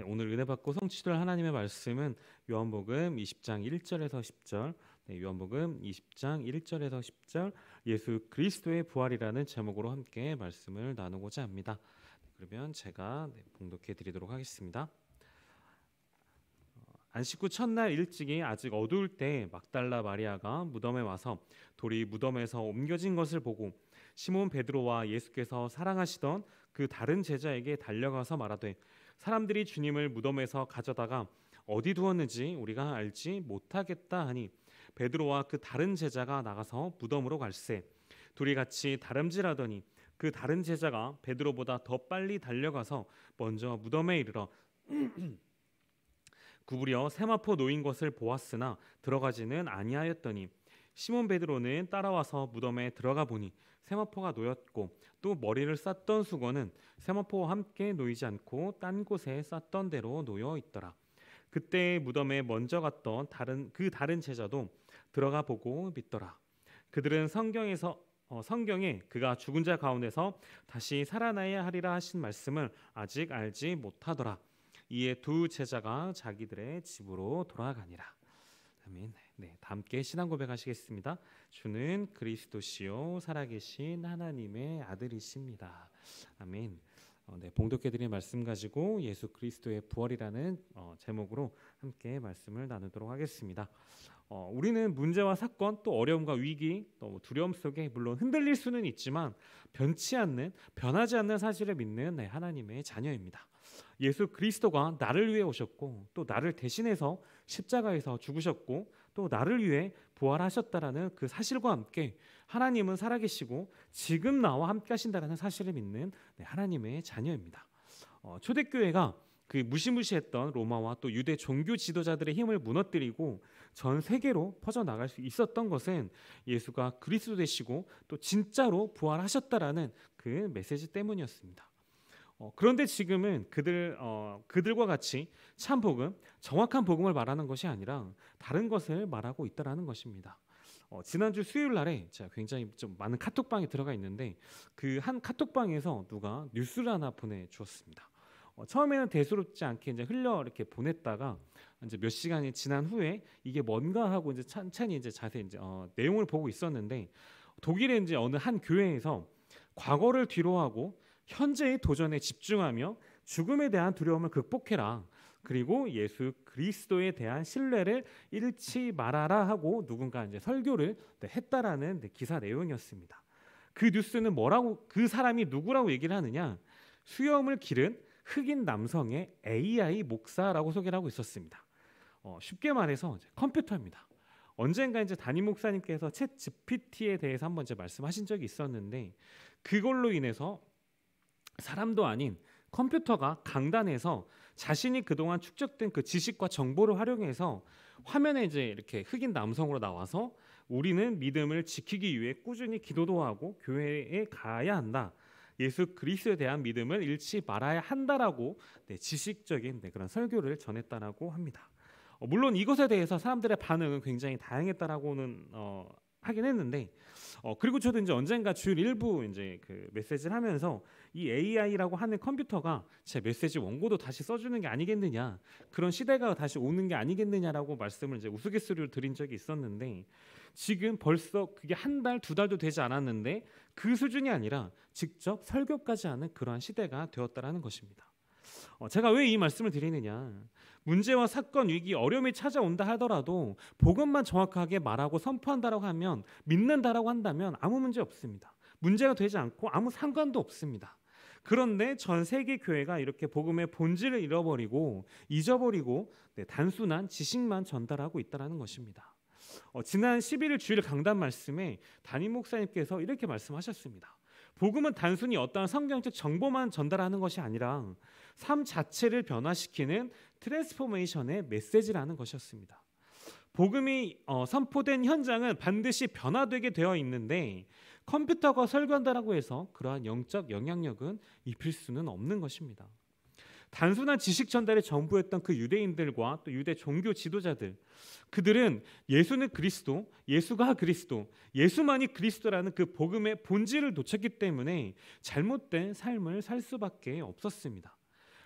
네, 오늘 은혜 받고 성취될 하나님의 말씀은 요한복음 20장 1절에서 10절, 네, 요한복음 20장 1절에서 10절 예수 그리스도의 부활이라는 제목으로 함께 말씀을 나누고자 합니다. 네, 그러면 제가 네, 봉독해 드리도록 하겠습니다. 어, 안식 후 첫날 일찍이 아직 어두울 때 막달라 마리아가 무덤에 와서 돌이 무덤에서 옮겨진 것을 보고 시몬 베드로와 예수께서 사랑하시던 그 다른 제자에게 달려가서 말하되 사람들이 주님을 무덤에서 가져다가 어디 두었는지 우리가 알지 못하겠다 하니 베드로와 그 다른 제자가 나가서 무덤으로 갈세 둘이 같이 다름질하더니 그 다른 제자가 베드로보다 더 빨리 달려가서 먼저 무덤에 이르러 구부려 세마포 놓인 것을 보았으나 들어가지는 아니하였더니 시몬 베드로는 따라와서 무덤에 들어가 보니 세마포가 놓였고 또 머리를 쌌던 수건은 세마포와 함께 놓이지 않고 딴 곳에 쌌던 대로 놓여 있더라. 그때 무덤에 먼저 갔던 다른 그 다른 제자도 들어가 보고 믿더라. 그들은 성경에서 어, 성경에 그가 죽은 자 가운데서 다시 살아나야 하리라 하신 말씀을 아직 알지 못하더라. 이에 두 제자가 자기들의 집으로 돌아가니라. 아멘. 네, 함께 신앙 고백하시겠습니다. 주는 그리스도시요 살아계신 하나님의 아들이십니다. 아멘. 어, 네, 봉독해드린 말씀 가지고 예수 그리스도의 부활이라는 어, 제목으로 함께 말씀을 나누도록 하겠습니다. 어, 우리는 문제와 사건 또 어려움과 위기 또 뭐 두려움 속에 물론 흔들릴 수는 있지만 변치 않는 변하지 않는 사실을 믿는 네, 하나님의 자녀입니다. 예수 그리스도가 나를 위해 오셨고 또 나를 대신해서 십자가에서 죽으셨고 또 나를 위해 부활하셨다라는 그 사실과 함께 하나님은 살아계시고 지금 나와 함께 하신다라는 사실을 믿는 네, 하나님의 자녀입니다. 어, 초대교회가 그 무시무시했던 로마와 또 유대 종교 지도자들의 힘을 무너뜨리고 전 세계로 퍼져나갈 수 있었던 것은 예수가 그리스도 되시고 또 진짜로 부활하셨다라는 그 메시지 때문이었습니다. 어, 그런데 지금은 그들 어, 그들과 같이 참 복음, 정확한 복음을 말하는 것이 아니라 다른 것을 말하고 있다라는 것입니다. 어, 지난주 수요일 날에 제가 굉장히 좀 많은 카톡방에 들어가 있는데 그 한 카톡방에서 누가 뉴스를 하나 보내주었습니다. 어, 처음에는 대수롭지 않게 이제 흘려 이렇게 보냈다가 이제 몇 시간이 지난 후에 이게 뭔가 하고 이제 찬찬히 이제 자세히 이제 어, 내용을 보고 있었는데 독일의 이제 어느 한 교회에서 과거를 뒤로하고 현재의 도전에 집중하며 죽음에 대한 두려움을 극복해라. 그리고 예수 그리스도에 대한 신뢰를 잃지 말아라 하고 누군가 이제 설교를 네, 했다라는 네, 기사 내용이었습니다. 그 뉴스는 뭐라고 그 사람이 누구라고 얘기를 하느냐? 수염을 기른 흑인 남성의 AI 목사라고 소개를 하고 있었습니다. 어, 쉽게 말해서 컴퓨터입니다. 언젠가 이제 담임 목사님께서 챗 GPT에 대해서 한번 이제 말씀하신 적이 있었는데 그걸로 인해서 사람도 아닌 컴퓨터가 강단에서 자신이 그동안 축적된 그 지식과 정보를 활용해서 화면에 이제 이렇게 흑인 남성으로 나와서 우리는 믿음을 지키기 위해 꾸준히 기도도 하고 교회에 가야 한다. 예수 그리스도에 대한 믿음을 잃지 말아야 한다라고 네, 지식적인 네, 그런 설교를 전했다라고 합니다. 어, 물론 이것에 대해서 사람들의 반응은 굉장히 다양했다라고는 어, 하긴 했는데 어, 그리고 저도 이제 언젠가 주일 일부 이제 그 메시지를 하면서 이 AI라고 하는 컴퓨터가 제 메시지 원고도 다시 써주는 게 아니겠느냐 그런 시대가 다시 오는 게 아니겠느냐라고 말씀을 이제 우스갯소리로 드린 적이 있었는데 지금 벌써 그게 한 달 두 달도 되지 않았는데 그 수준이 아니라 직접 설교까지 하는 그러한 시대가 되었다라는 것입니다. 어, 제가 왜 이 말씀을 드리느냐 문제와 사건 위기 어려움이 찾아온다 하더라도 복음만 정확하게 말하고 선포한다라고 하면 믿는다라고 한다면 아무 문제 없습니다. 문제가 되지 않고 아무 상관도 없습니다. 그런데 전 세계 교회가 이렇게 복음의 본질을 잃어버리고 잊어버리고 네, 단순한 지식만 전달하고 있다라는 것입니다. 어, 지난 11일 주일 강단 말씀에 담임 목사님께서 이렇게 말씀하셨습니다. 복음은 단순히 어떠한 성경적 정보만 전달하는 것이 아니라 삶 자체를 변화시키는 트랜스포메이션의 메시지라는 것이었습니다. 복음이 어, 선포된 현장은 반드시 변화되게 되어 있는데 컴퓨터가 설교한다라고 해서 그러한 영적 영향력은 입힐 수는 없는 것입니다. 단순한 지식 전달에전부했던그 유대인들과 또 유대 종교 지도자들 그들은 예수는 그리스도, 예수가 그리스도, 예수만이 그리스도라는 그 복음의 본질을 놓쳤기 때문에 잘못된 삶을 살 수밖에 없었습니다.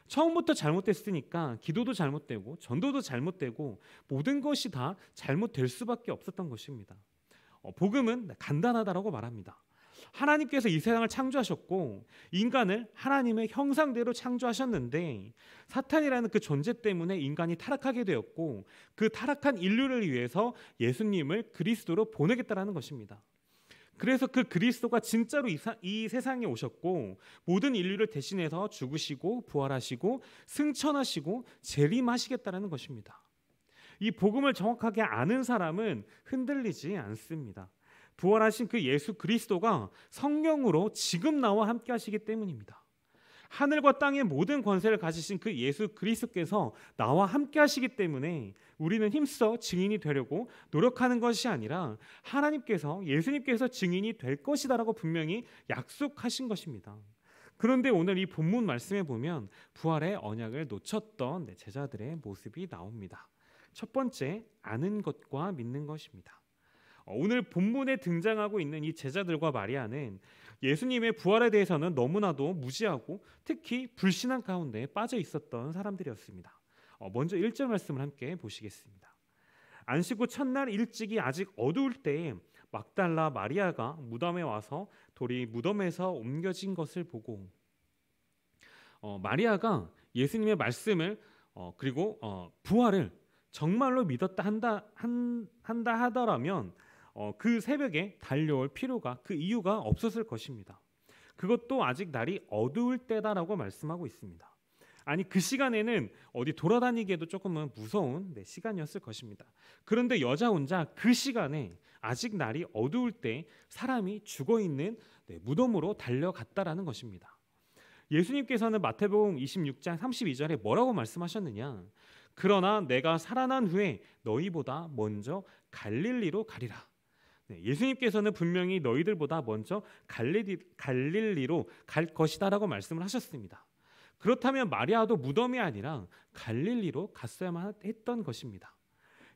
처음부터 잘못됐으니까 기도도 잘못되고 전도도 잘못되고 모든 것이 다 잘못될 수밖에 없었던 것입니다. 어, 복음은 간단하다라고 말합니다. 하나님께서 이 세상을 창조하셨고 인간을 하나님의 형상대로 창조하셨는데 사탄이라는 그 존재 때문에 인간이 타락하게 되었고 그 타락한 인류를 위해서 예수님을 그리스도로 보내겠다라는 것입니다. 그래서 그 그리스도가 진짜로 이, 세상에 오셨고 모든 인류를 대신해서 죽으시고 부활하시고 승천하시고 재림하시겠다라는 것입니다. 이 복음을 정확하게 아는 사람은 흔들리지 않습니다. 부활하신 그 예수 그리스도가 성령으로 지금 나와 함께 하시기 때문입니다. 하늘과 땅의 모든 권세를 가지신 그 예수 그리스도께서 나와 함께 하시기 때문에 우리는 힘써 증인이 되려고 노력하는 것이 아니라 하나님께서 예수님께서 증인이 될 것이다라고 분명히 약속하신 것입니다. 그런데 오늘 이 본문 말씀에 보면 부활의 언약을 놓쳤던 제자들의 모습이 나옵니다. 첫 번째 아는 것과 믿는 것입니다. 어, 오늘 본문에 등장하고 있는 이 제자들과 마리아는 예수님의 부활에 대해서는 너무나도 무지하고 특히 불신한 가운데 빠져 있었던 사람들이었습니다. 어, 먼저 1절 말씀을 함께 보시겠습니다. 안식 후 첫날 일찍이 아직 어두울 때에 막달라 마리아가 무덤에 와서 돌이 무덤에서 옮겨진 것을 보고 어, 마리아가 예수님의 말씀을 어, 그리고 어, 부활을 정말로 믿었다 한다 한, 한다 하더라면 어, 그 새벽에 달려올 필요가 그 이유가 없었을 것입니다. 그것도 아직 날이 어두울 때다라고 말씀하고 있습니다. 아니 그 시간에는 어디 돌아다니기에도 조금은 무서운 네, 시간이었을 것입니다. 그런데 여자 혼자 그 시간에 아직 날이 어두울 때 사람이 죽어 있는 네, 무덤으로 달려갔다라는 것입니다. 예수님께서는 마태복음 26장 32절에 뭐라고 말씀하셨느냐? 그러나 내가 살아난 후에 너희보다 먼저 갈릴리로 가리라. 네, 예수님께서는 분명히 너희들보다 먼저 갈릴리, 갈릴리로 갈 것이다라고 말씀을 하셨습니다. 그렇다면 마리아도 무덤이 아니라 갈릴리로 갔어야만 했던 것입니다.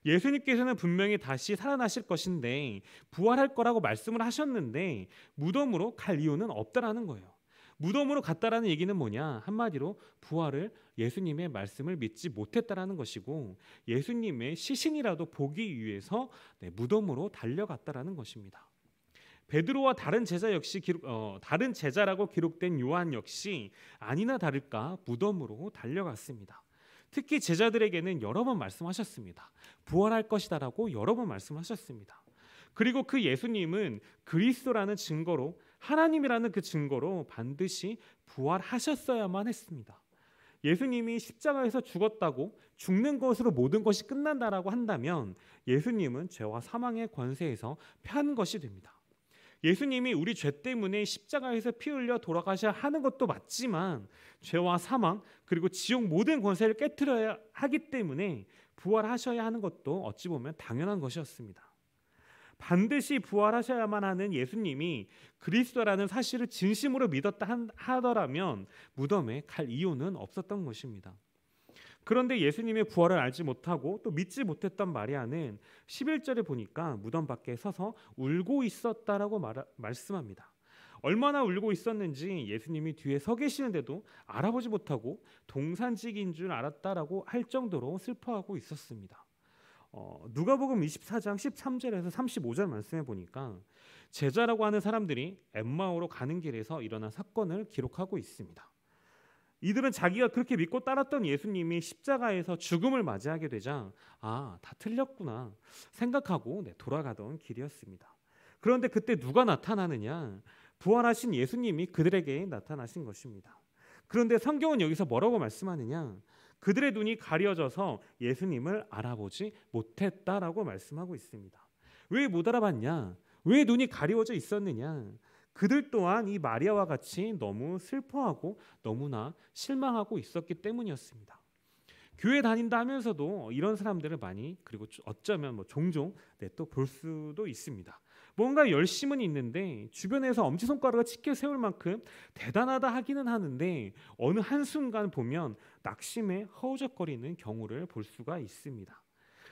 예수님께서는 분명히 다시 살아나실 것인데 부활할 거라고 말씀을 하셨는데 무덤으로 갈 이유는 없다라는 거예요. 무덤으로 갔다라는 얘기는 뭐냐? 한마디로 부활을 예수님의 말씀을 믿지 못했다라는 것이고 예수님의 시신이라도 보기 위해서 네, 무덤으로 달려갔다라는 것입니다. 베드로와 다른 제자 역시 기록, 어, 다른 제자라고 기록된 요한 역시 아니나 다를까 무덤으로 달려갔습니다. 특히 제자들에게는 여러 번 말씀하셨습니다. 부활할 것이다라고 여러 번 말씀하셨습니다. 그리고 그 예수님은 그리스도라는 증거로 하나님이라는 그 증거로 반드시 부활하셨어야만 했습니다. 예수님이 십자가에서 죽었다고 죽는 것으로 모든 것이 끝난다라고 한다면 예수님은 죄와 사망의 권세에서 편 것이 됩니다. 예수님이 우리 죄 때문에 십자가에서 피 흘려 돌아가셔야 하는 것도 맞지만 죄와 사망 그리고 지옥 모든 권세를 깨뜨려야 하기 때문에 부활하셔야 하는 것도 어찌 보면 당연한 것이었습니다. 반드시 부활하셔야만 하는 예수님이 그리스도라는 사실을 진심으로 믿었다 하더라면 무덤에 갈 이유는 없었던 것입니다. 그런데 예수님의 부활을 알지 못하고 또 믿지 못했던 마리아는 11절에 보니까 무덤 밖에 서서 울고 있었다라고 말, 말씀합니다. 얼마나 울고 있었는지 예수님이 뒤에 서 계시는데도 알아보지 못하고 동산직인 줄 알았다라고 할 정도로 슬퍼하고 있었습니다. 어, 누가복음 24장 13절에서 35절 말씀해 보니까 제자라고 하는 사람들이 엠마오로 가는 길에서 일어난 사건을 기록하고 있습니다. 이들은 자기가 그렇게 믿고 따랐던 예수님이 십자가에서 죽음을 맞이하게 되자 아, 다 틀렸구나 생각하고 네, 돌아가던 길이었습니다. 그런데 그때 누가 나타나느냐? 부활하신 예수님이 그들에게 나타나신 것입니다. 그런데 성경은 여기서 뭐라고 말씀하느냐? 그들의 눈이 가려져서 예수님을 알아보지 못했다라고 말씀하고 있습니다. 왜 못 알아봤냐? 왜 눈이 가려져 있었느냐? 그들 또한 이 마리아와 같이 너무 슬퍼하고 너무나 실망하고 있었기 때문이었습니다. 교회 다닌다 하면서도 이런 사람들을 많이 그리고 어쩌면 뭐 종종 네, 또볼 수도 있습니다. 뭔가 열심은 있는데 주변에서 엄지손가락을 치켜 세울 만큼 대단하다 하기는 하는데 어느 한순간 보면 낙심에 허우적거리는 경우를 볼 수가 있습니다.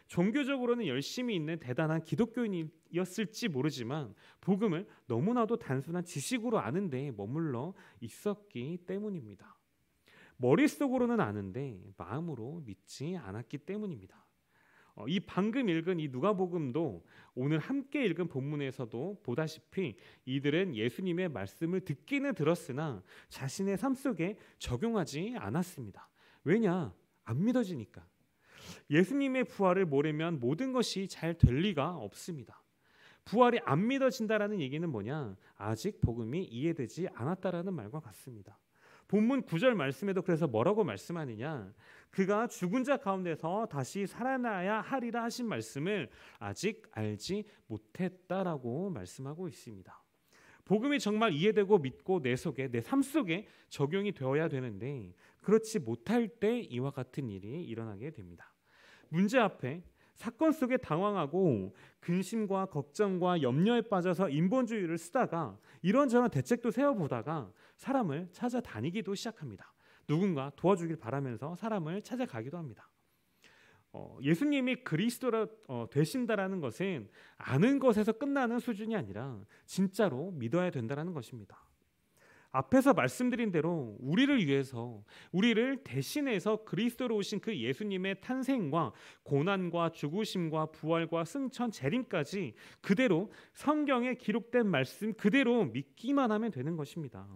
종교적으로는 열심히 있는 대단한 기독교인이었을지 모르지만 복음을 너무나도 단순한 지식으로 아는데 머물러 있었기 때문입니다. 머릿속으로는 아는데 마음으로 믿지 않았기 때문입니다. 어, 이 방금 읽은 이 누가복음도 오늘 함께 읽은 본문에서도 보다시피 이들은 예수님의 말씀을 듣기는 들었으나 자신의 삶 속에 적용하지 않았습니다. 왜냐? 안 믿어지니까. 예수님의 부활을 모르면 모든 것이 잘 될 리가 없습니다. 부활이 안 믿어진다라는 얘기는 뭐냐? 아직 복음이 이해되지 않았다라는 말과 같습니다. 본문 9절 말씀에도 그래서 뭐라고 말씀하느냐? 그가 죽은 자 가운데서 다시 살아나야 하리라 하신 말씀을 아직 알지 못했다라고 말씀하고 있습니다. 복음이 정말 이해되고 믿고 내 속에 내 삶 속에 적용이 되어야 되는데 그렇지 못할 때 이와 같은 일이 일어나게 됩니다. 문제 앞에 사건 속에 당황하고 근심과 걱정과 염려에 빠져서 인본주의를 쓰다가 이런저런 대책도 세워보다가 사람을 찾아다니기도 시작합니다. 누군가 도와주길 바라면서 사람을 찾아가기도 합니다. 어, 예수님이 그리스도라 어, 되신다라는 것은 아는 것에서 끝나는 수준이 아니라 진짜로 믿어야 된다라는 것입니다. 앞에서 말씀드린 대로 우리를 위해서 우리를 대신해서 그리스도로 오신 그 예수님의 탄생과 고난과 죽으심과 부활과 승천 재림까지 그대로 성경에 기록된 말씀 그대로 믿기만 하면 되는 것입니다.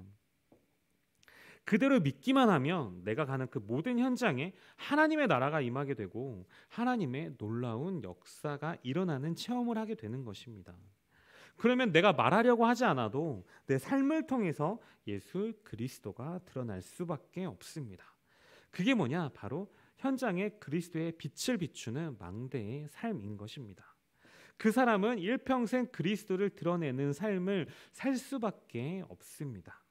그대로 믿기만 하면 내가 가는 그 모든 현장에 하나님의 나라가 임하게 되고 하나님의 놀라운 역사가 일어나는 체험을 하게 되는 것입니다. 그러면 내가 말하려고 하지 않아도 내 삶을 통해서 예수 그리스도가 드러날 수밖에 없습니다. 그게 뭐냐? 바로 현장에 그리스도의 빛을 비추는 망대의 삶인 것입니다. 그 사람은 일평생 그리스도를 드러내는 삶을 살 수밖에 없습니다.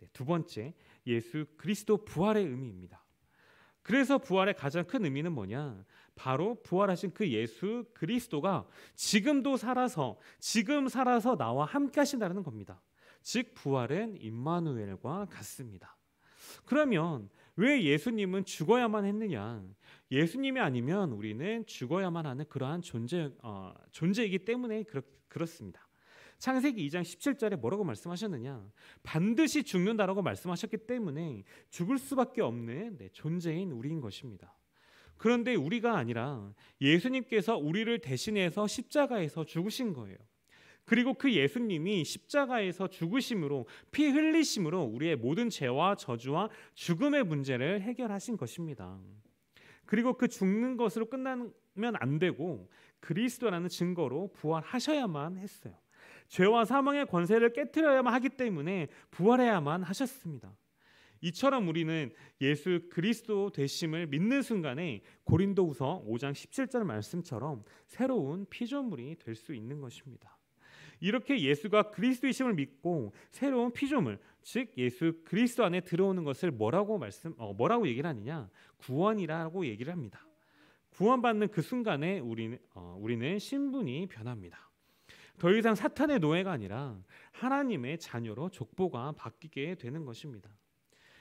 네, 두 번째, 예수 그리스도 부활의 의미입니다. 그래서 부활의 가장 큰 의미는 뭐냐? 바로 부활하신 그 예수 그리스도가 지금도 살아서 지금 살아서 나와 함께 하신다는 겁니다. 즉 부활은 임마누엘과 같습니다. 그러면 왜 예수님은 죽어야만 했느냐? 예수님이 아니면 우리는 죽어야만 하는 그러한 존재 어, 존재이기 때문에 그렇, 그렇습니다. 창세기 2장 17절에 뭐라고 말씀하셨느냐? 반드시 죽는다라고 말씀하셨기 때문에 죽을 수밖에 없는 존재인 우리인 것입니다. 그런데 우리가 아니라 예수님께서 우리를 대신해서 십자가에서 죽으신 거예요. 그리고 그 예수님이 십자가에서 죽으심으로 피 흘리심으로 우리의 모든 죄와 저주와 죽음의 문제를 해결하신 것입니다. 그리고 그 죽는 것으로 끝나면 안 되고 그리스도라는 증거로 부활하셔야만 했어요. 죄와 사망의 권세를 깨뜨려야만 하기 때문에 부활해야만 하셨습니다. 이처럼 우리는 예수 그리스도 되심을 믿는 순간에 고린도후서 5장 17절 말씀처럼 새로운 피조물이 될 수 있는 것입니다. 이렇게 예수가 그리스도이심을 믿고 새로운 피조물, 즉 예수 그리스도 안에 들어오는 것을 뭐라고 말씀 어, 뭐라고 얘기를 하느냐? 구원이라고 얘기를 합니다. 구원받는 그 순간에 우리는 어, 우리는 신분이 변합니다. 더 이상 사탄의 노예가 아니라 하나님의 자녀로 족보가 바뀌게 되는 것입니다.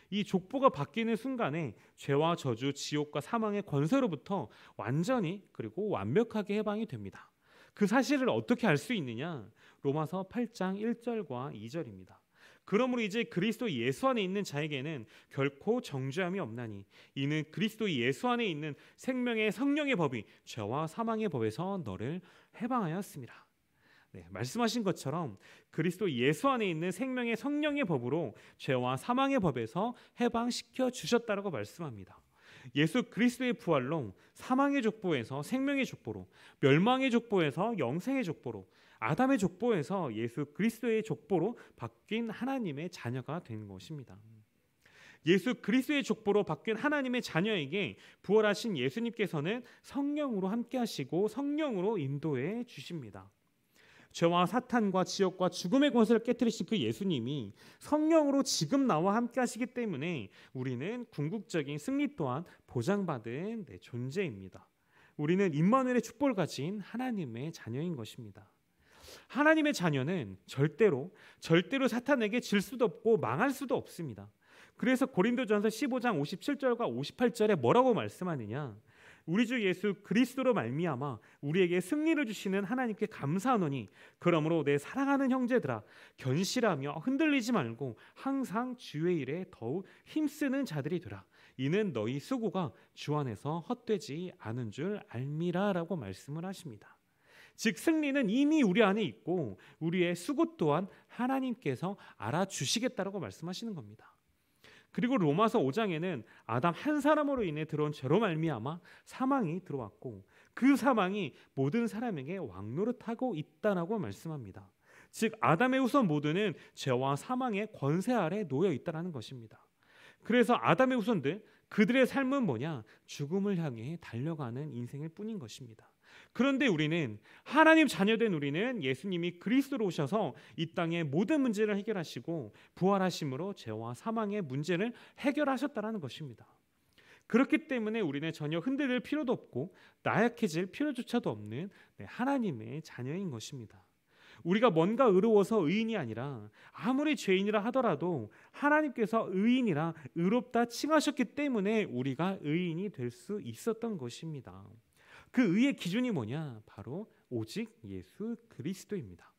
이 족보가 바뀌는 순간에 죄와 저주, 지옥과 사망의 권세로부터 완전히 그리고 완벽하게 해방이 됩니다. 그 사실을 어떻게 알 수 있느냐? 로마서 8장 1절과 2절입니다. 그러므로 이제 그리스도 예수 안에 있는 자에게는 결코 정죄함이 없나니 이는 그리스도 예수 안에 있는 생명의 성령의 법이 죄와 사망의 법에서 너를 해방하였습니다. 네, 말씀하신 것처럼 그리스도 예수 안에 있는 생명의 성령의 법으로 죄와 사망의 법에서 해방시켜 주셨다라고 말씀합니다. 예수 그리스도의 부활로 사망의 족보에서 생명의 족보로 멸망의 족보에서 영생의 족보로 아담의 족보에서 예수 그리스도의 족보로 바뀐 하나님의 자녀가 된 것입니다. 예수 그리스도의 족보로 바뀐 하나님의 자녀에게 부활하신 예수님께서는 성령으로 함께 하시고 성령으로 인도해 주십니다. 죄와 사탄과 지옥과 죽음의 권세를 깨뜨리신 그 예수님이 성령으로 지금 나와 함께 하시기 때문에 우리는 궁극적인 승리 또한 보장받은 내 존재입니다. 우리는 임마누엘의 축복을 가진 하나님의 자녀인 것입니다. 하나님의 자녀는 절대로 절대로 사탄에게 질 수도 없고 망할 수도 없습니다. 그래서 고린도전서 15장 57절과 58절에 뭐라고 말씀하느냐? 우리 주 예수 그리스도로 말미암아 우리에게 승리를 주시는 하나님께 감사하노니 그러므로 내 사랑하는 형제들아 견실하며 흔들리지 말고 항상 주의 일에 더욱 힘쓰는 자들이 되라 이는 너희 수고가 주 안에서 헛되지 않은 줄 알미라라고 말씀을 하십니다. 즉 승리는 이미 우리 안에 있고 우리의 수고 또한 하나님께서 알아주시겠다라고 말씀하시는 겁니다. 그리고 로마서 5장에는 아담 한 사람으로 인해 들어온 죄로 말미암아 사망이 들어왔고 그 사망이 모든 사람에게 왕노릇하고 있다라고 말씀합니다. 즉 아담의 후손 모두는 죄와 사망의 권세 아래 놓여 있다라는 것입니다. 그래서 아담의 후손들 그들의 삶은 뭐냐? 죽음을 향해 달려가는 인생일 뿐인 것입니다. 그런데 우리는 하나님 자녀된 우리는 예수님이 그리스도로 오셔서 이 땅의 모든 문제를 해결하시고 부활하심으로 죄와 사망의 문제를 해결하셨다라는 것입니다. 그렇기 때문에 우리는 전혀 흔들릴 필요도 없고 나약해질 필요조차도 없는 네, 하나님의 자녀인 것입니다. 우리가 뭔가 의로워서 의인이 아니라 아무리 죄인이라 하더라도 하나님께서 의인이라 의롭다 칭하셨기 때문에 우리가 의인이 될 수 있었던 것입니다. 그 의의 기준이 뭐냐? 바로 오직 예수 그리스도입니다.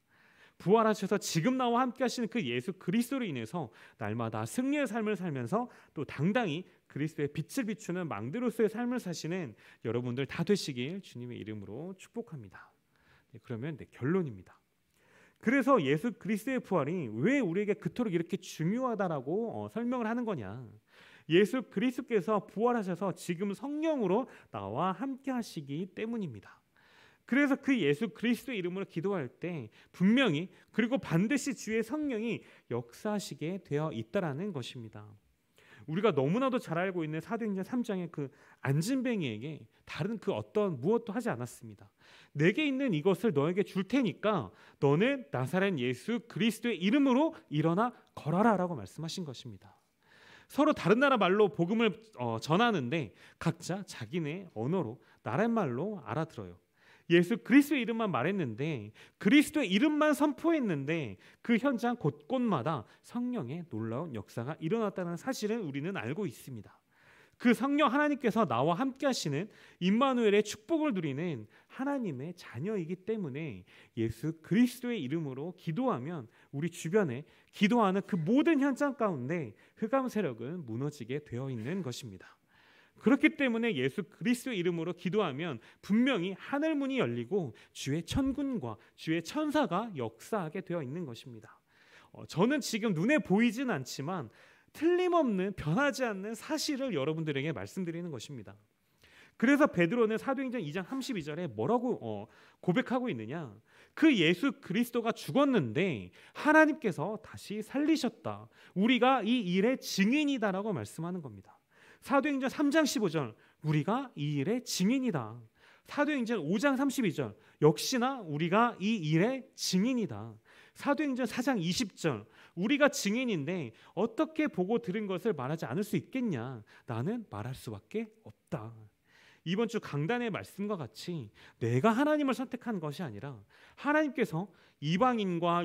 부활하셔서 지금 나와 함께 하시는 그 예수 그리스도로 인해서 날마다 승리의 삶을 살면서 또 당당히 그리스도의 빛을 비추는 망대로서의 삶을 사시는 여러분들 다 되시길 주님의 이름으로 축복합니다. 네, 그러면 네, 결론입니다. 그래서 예수 그리스도의 부활이 왜 우리에게 그토록 이렇게 중요하다라고 어, 설명을 하는 거냐? 예수 그리스께서 부활하셔서 지금 성령으로 나와 함께 하시기 때문입니다. 그래서 그 예수 그리스도 이름으로 기도할 때 분명히 그리고 반드시 주의 성령이 역사하시게 되어 있다라는 것입니다. 우리가 너무나도 잘 알고 있는 사도행전 3장의 그 안진뱅이에게 다른 그 어떤 무엇도 하지 않았습니다. 내게 있는 이것을 너에게 줄 테니까 너는 나사렛 예수 그리스도의 이름으로 일어나 걸어라라고 말씀하신 것입니다. 서로 다른 나라 말로 복음을 어, 전하는데 각자 자기네 언어로 나라 말로 알아들어요. 예수 그리스도의 이름만 말했는데 그리스도의 이름만 선포했는데 그 현장 곳곳마다 성령의 놀라운 역사가 일어났다는 사실은 우리는 알고 있습니다. 그 성령 하나님께서 나와 함께 하시는 임마누엘의 축복을 누리는 하나님의 자녀이기 때문에 예수 그리스도의 이름으로 기도하면 우리 주변에 기도하는 그 모든 현장 가운데 흑암 세력은 무너지게 되어 있는 것입니다. 그렇기 때문에 예수 그리스도의 이름으로 기도하면 분명히 하늘 문이 열리고 주의 천군과 주의 천사가 역사하게 되어 있는 것입니다. 어, 저는 지금 눈에 보이진 않지만 틀림없는 변하지 않는 사실을 여러분들에게 말씀드리는 것입니다. 그래서 베드로는 사도행전 2장 32절에 뭐라고 어, 고백하고 있느냐? 그 예수 그리스도가 죽었는데 하나님께서 다시 살리셨다. 우리가 이 일의 증인이다라고 말씀하는 겁니다. 사도행전 3장 15절 우리가 이 일의 증인이다. 사도행전 5장 32절 역시나 우리가 이 일의 증인이다. 사도행전 4장 20절 우리가 증인인데 어떻게 보고 들은 것을 말하지 않을 수 있겠냐? 나는 말할 수밖에 없다. 이번 주 강단의 말씀과 같이 내가 하나님을 선택한 것이 아니라 하나님께서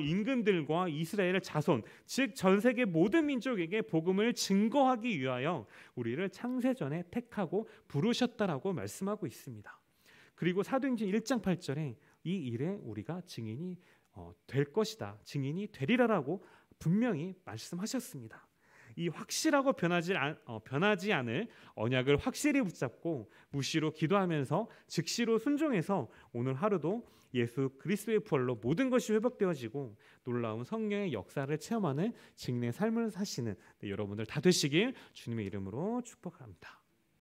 이방인과 임금들과 이스라엘 자손 즉 전 세계 모든 민족에게 복음을 증거하기 위하여 우리를 창세전에 택하고 부르셨다라고 말씀하고 있습니다. 그리고 사도행전 1장 8절에 이 일에 우리가 증인이 어, 될 것이다. 증인이 되리라라고 분명히 말씀하셨습니다. 이 확실하고 변하지, 않, 어, 변하지 않을 언약을 확실히 붙잡고 무시로 기도하면서 즉시로 순종해서 오늘 하루도 예수 그리스도의 부활로 모든 것이 회복되어지고 놀라운 성령의 역사를 체험하는 직내 삶을 사시는 네, 여러분들 다 되시길 주님의 이름으로 축복합니다.